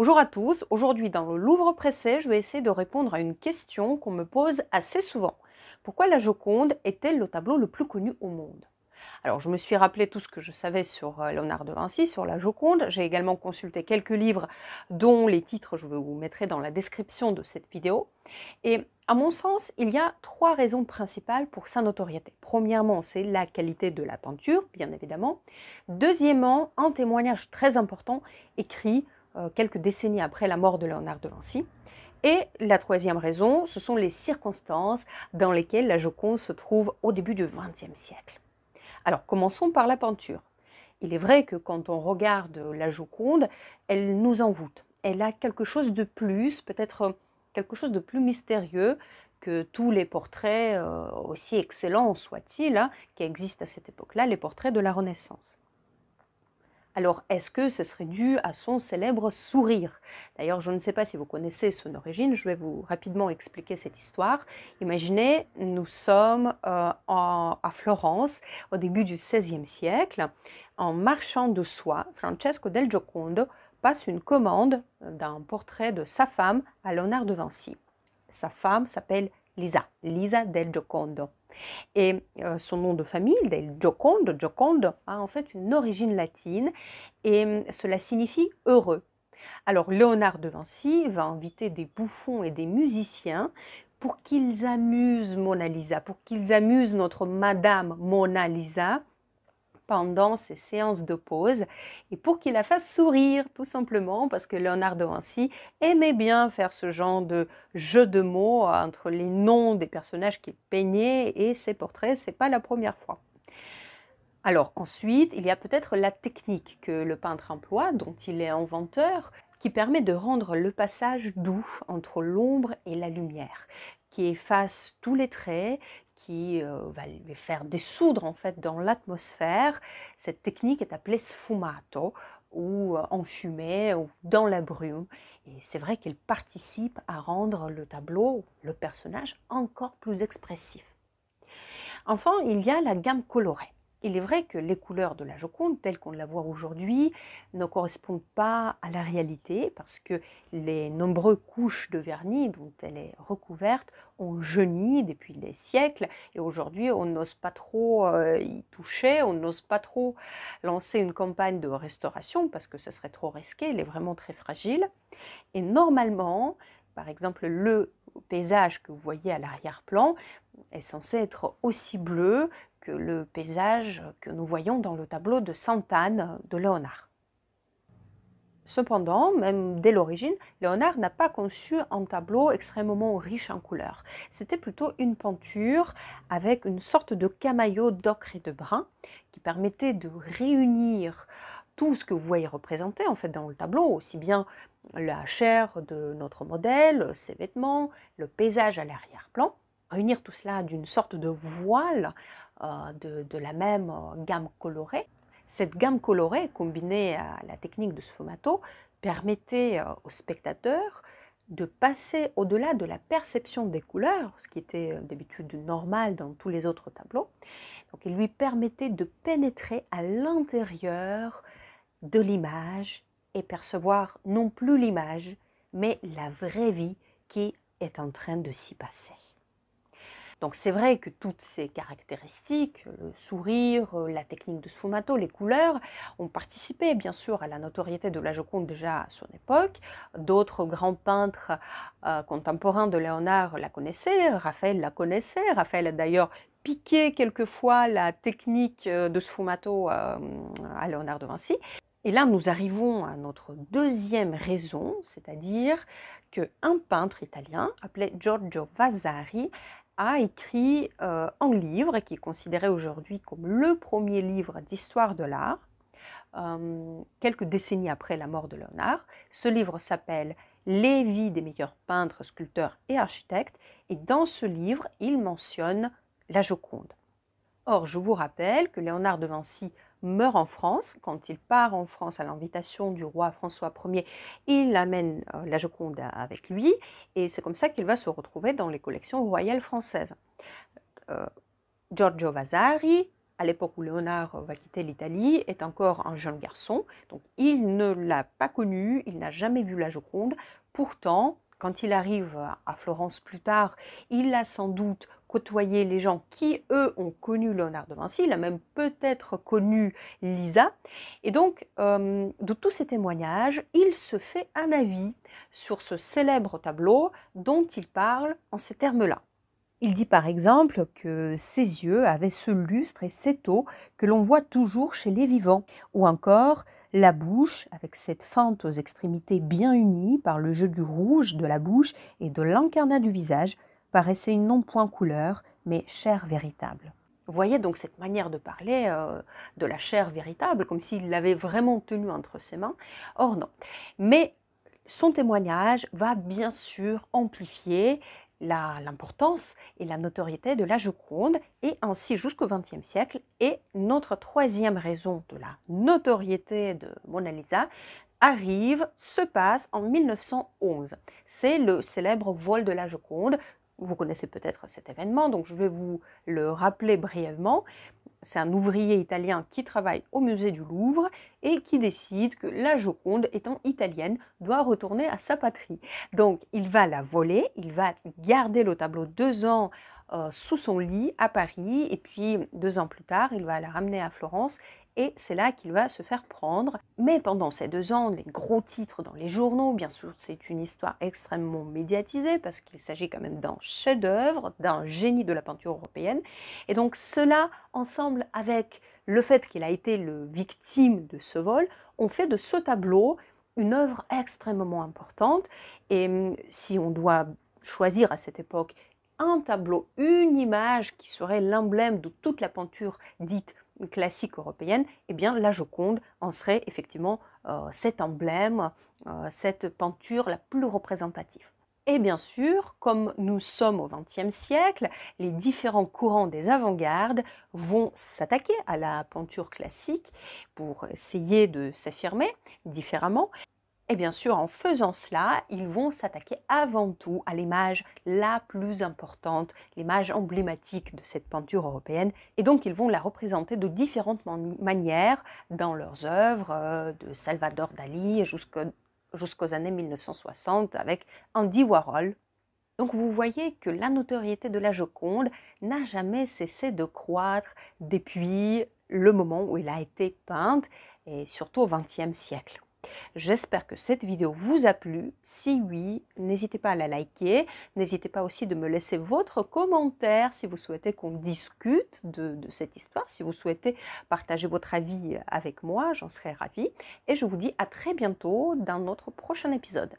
Bonjour à tous, aujourd'hui dans le Louvre pressé, je vais essayer de répondre à une question qu'on me pose assez souvent. Pourquoi la Joconde est-elle le tableau le plus connu au monde alors, je me suis rappelé tout ce que je savais sur euh, Léonard de Vinci, sur la Joconde. J'ai également consulté quelques livres dont les titres je vous mettrai dans la description de cette vidéo. Et à mon sens, il y a trois raisons principales pour sa notoriété. Premièrement, c'est la qualité de la peinture, bien évidemment. Deuxièmement, un témoignage très important écrit euh, quelques décennies après la mort de Léonard de Vinci. Et la troisième raison, ce sont les circonstances dans lesquelles la Joconde se trouve au début du XXe siècle. Alors commençons par la peinture. Il est vrai que quand on regarde la Joconde, elle nous envoûte. Elle a quelque chose de plus, peut-être quelque chose de plus mystérieux que tous les portraits, euh, aussi excellents soient-ils, hein, qui existent à cette époque-là, les portraits de la Renaissance. Alors est-ce que ce serait dû à son célèbre sourire D'ailleurs, je ne sais pas si vous connaissez son origine, je vais vous rapidement expliquer cette histoire. Imaginez, nous sommes euh, à Florence au début du XVIe siècle. En marchant de soie, Francesco del Giocondo passe une commande euh, d'un portrait de sa femme à Léonard de Vinci. Sa femme s'appelle Lisa, Lisa del Giocondo. Et euh, son nom de famille, del Joconde. Gioconde, a en fait une origine latine et hum, cela signifie heureux. Alors Léonard de Vinci va inviter des bouffons et des musiciens pour qu'ils amusent Mona Lisa, pour qu'ils amusent notre Madame Mona Lisa pendant ses séances de pause et pour qu'il la fasse sourire tout simplement parce que Leonardo ainsi aimait bien faire ce genre de jeu de mots entre les noms des personnages qu'il peignait et ses portraits, c'est pas la première fois. Alors ensuite, il y a peut-être la technique que le peintre emploie, dont il est inventeur, qui permet de rendre le passage doux entre l'ombre et la lumière, qui efface tous les traits, qui euh, va les faire dissoudre en fait dans l'atmosphère. Cette technique est appelée sfumato ou enfumé, en ou dans la brume. Et c'est vrai qu'elle participe à rendre le tableau, le personnage, encore plus expressif. Enfin, il y a la gamme colorée. Il est vrai que les couleurs de la Joconde, telles qu'on la voit aujourd'hui, ne correspondent pas à la réalité parce que les nombreuses couches de vernis dont elle est recouverte ont jauni depuis des siècles et aujourd'hui on n'ose pas trop euh, y toucher, on n'ose pas trop lancer une campagne de restauration parce que ce serait trop risqué, elle est vraiment très fragile. Et normalement, par exemple, le paysage que vous voyez à l'arrière-plan est censé être aussi bleu que le paysage que nous voyons dans le tableau de Sainte-Anne de Léonard. Cependant, même dès l'origine, Léonard n'a pas conçu un tableau extrêmement riche en couleurs. C'était plutôt une peinture avec une sorte de camaillot d'ocre et de brun qui permettait de réunir tout ce que vous voyez représenté en fait dans le tableau, aussi bien la chair de notre modèle, ses vêtements, le paysage à l'arrière-plan, réunir tout cela d'une sorte de voile euh, de, la même euh, gamme colorée. Cette gamme colorée, combinée à la technique de sfumato, permettait euh, au spectateur de passer au-delà de la perception des couleurs, ce qui était d'habitude normal dans tous les autres tableaux. Donc, il lui permettait de pénétrer à l'intérieur de l'image et percevoir non plus l'image, mais la vraie vie qui est en train de s'y passer. Donc c'est vrai que toutes ces caractéristiques, le sourire, euh, la technique de sfumato, les couleurs, ont participé bien sûr à la notoriété de la Joconde déjà à son époque. D'autres grands peintres euh, contemporains de Léonard la connaissaient, Raphaël la connaissait, Raphaël a d'ailleurs piqué quelquefois la technique euh, de sfumato à Léonard de Vinci. Et là, nous arrivons à notre deuxième raison, c'est-à-dire qu'un peintre italien appelé Giorgio Vasari a écrit euh, un livre qui est considéré aujourd'hui comme le premier livre d'histoire de l'art, euh, quelques décennies après la mort de Léonard. Ce livre s'appelle Les vies des meilleurs peintres, sculpteurs et architectes, et dans ce livre, il mentionne la Joconde. Or, je vous rappelle que Léonard de Vinci meurt en France. Quand il part en France à l'invitation du roi François Ier, il amène euh, la Joconde avec lui et c'est comme ça qu'il va se retrouver dans les collections royales françaises. Euh, Giorgio Vasari, à l'époque où Léonard va quitter l'Italie, est encore un jeune garçon, donc il ne l'a pas connu, il n'a jamais vu la Joconde. Pourtant, quand il arrive à Florence plus tard, il l'a sans doute côtoyer les gens qui, eux, ont connu Léonard de Vinci, il a même peut-être connu Lisa. Et donc, euh, de tous ces témoignages, il se fait un avis sur ce célèbre tableau dont il parle en ces termes-là. Il dit par exemple que ses yeux avaient ce lustre et cette eau que l'on voit toujours chez les vivants, ou encore la bouche, avec cette fente aux extrémités bien unies par le jeu du rouge de la bouche et de l'incarnat du visage, paraissait une non point couleur, mais chair véritable. Vous voyez donc cette manière de parler euh, de la chair véritable, comme s'il l'avait vraiment tenue entre ses mains. Or non. Mais son témoignage va bien sûr amplifier l'importance et la notoriété de la Joconde, et ainsi jusqu'au XXe siècle. Et notre troisième raison de la notoriété de Mona Lisa arrive, se passe en 1911. C'est le célèbre vol de la Joconde vous connaissez peut-être cet événement, donc je vais vous le rappeler brièvement. C'est un ouvrier italien qui travaille au musée du Louvre et qui décide que la Joconde, étant italienne, doit retourner à sa patrie. Donc il va la voler, il va garder le tableau deux ans euh, sous son lit à Paris et puis deux ans plus tard, il va la ramener à Florence et c'est là qu'il va se faire prendre. Mais pendant ces deux ans, les gros titres dans les journaux, bien sûr, c'est une histoire extrêmement médiatisée parce qu'il s'agit quand même d'un chef-d'œuvre, d'un génie de la peinture européenne. Et donc cela, ensemble avec le fait qu'il a été le victime de ce vol, on fait de ce tableau une œuvre extrêmement importante. Et hum, si on doit choisir à cette époque un tableau, une image qui serait l'emblème de toute la peinture dite classique européenne, eh bien la Joconde en serait effectivement euh, cet emblème, euh, cette peinture la plus représentative. Et bien sûr, comme nous sommes au XXe siècle, les différents courants des avant-gardes vont s'attaquer à la peinture classique pour essayer de s'affirmer différemment. Et bien sûr, en faisant cela, ils vont s'attaquer avant tout à l'image la plus importante, l'image emblématique de cette peinture européenne. Et donc, ils vont la représenter de différentes manières dans leurs œuvres, euh, de Salvador Dali jusqu'aux années 1960 avec Andy Warhol. Donc vous voyez que la notoriété de la Joconde n'a jamais cessé de croître depuis le moment où elle a été peinte, et surtout au XXe siècle. J'espère que cette vidéo vous a plu. Si oui, n'hésitez pas à la liker. N'hésitez pas aussi de me laisser votre commentaire si vous souhaitez qu'on discute de, cette histoire. Si vous souhaitez partager votre avis avec moi, j'en serai ravie. Et je vous dis à très bientôt dans notre prochain épisode.